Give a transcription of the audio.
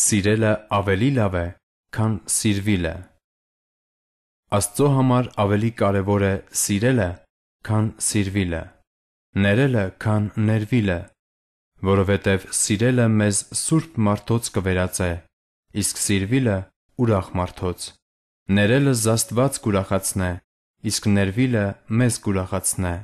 Սիրելը ավելի լավ է, քան սիրվիլը։ Աստծո համար ավելի կարևոր է սիրելը, քան սիրվիլը, ներելը, քան ներվիլը, որովհետև սիրելը մեզ սուրբ մարդոց կվերածե, իսկ սիրվիլը ուրախ մարդոց։ Ներելը զաստված կուրախացնե, իսկ ներվիլը մեզ կուրախացնե։